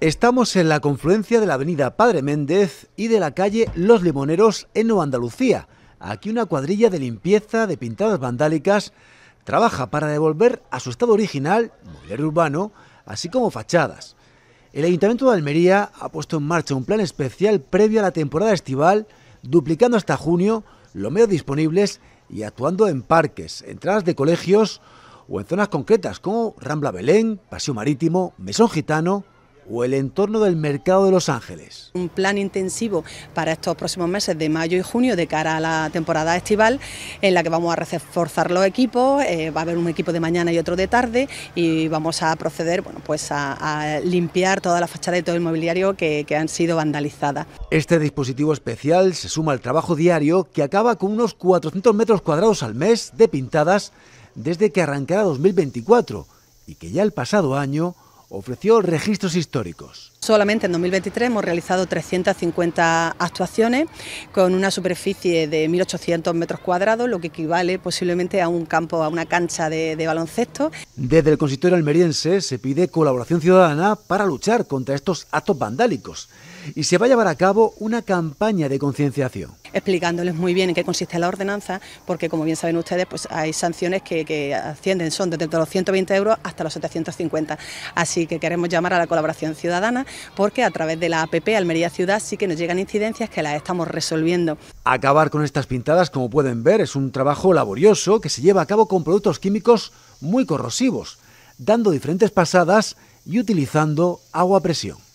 Estamos en la confluencia de la avenida Padre Méndez y de la calle Los Limoneros en Nueva Andalucía. Aquí una cuadrilla de limpieza de pintadas vandálicas trabaja para devolver a su estado original, mobiliario urbano, así como fachadas. El Ayuntamiento de Almería ha puesto en marcha un plan especial previo a la temporada estival, duplicando hasta junio los medios disponibles y actuando en parques, entradas de colegios o en zonas concretas como Rambla Belén, Paseo Marítimo, Mesón Gitano o el entorno del mercado de Los Ángeles. Un plan intensivo para estos próximos meses de mayo y junio de cara a la temporada estival en la que vamos a reforzar los equipos, eh, va a haber un equipo de mañana y otro de tarde y vamos a proceder bueno, pues a, limpiar toda la fachada y todo el mobiliario que, que han sido vandalizadas. Este dispositivo especial se suma al trabajo diario que acaba con unos 400 metros cuadrados al mes de pintadas desde que arrancará 2024 y que ya el pasado año ofreció registros históricos. Solamente en 2023 hemos realizado 350 actuaciones con una superficie de 1.800 metros cuadrados, lo que equivale posiblemente a un campo, a una cancha de, baloncesto. Desde el consistorio almeriense se pide colaboración ciudadana para luchar contra estos actos vandálicos y se va a llevar a cabo una campaña de concienciación. Explicándoles muy bien en qué consiste la ordenanza, porque como bien saben ustedes, pues hay sanciones que ascienden, son desde los 120 euros hasta los 750. Así que queremos llamar a la colaboración ciudadana porque a través de la APP Almería Ciudad sí que nos llegan incidencias que las estamos resolviendo. Acabar con estas pintadas, como pueden ver, es un trabajo laborioso que se lleva a cabo con productos químicos muy corrosivos, dando diferentes pasadas y utilizando agua a presión.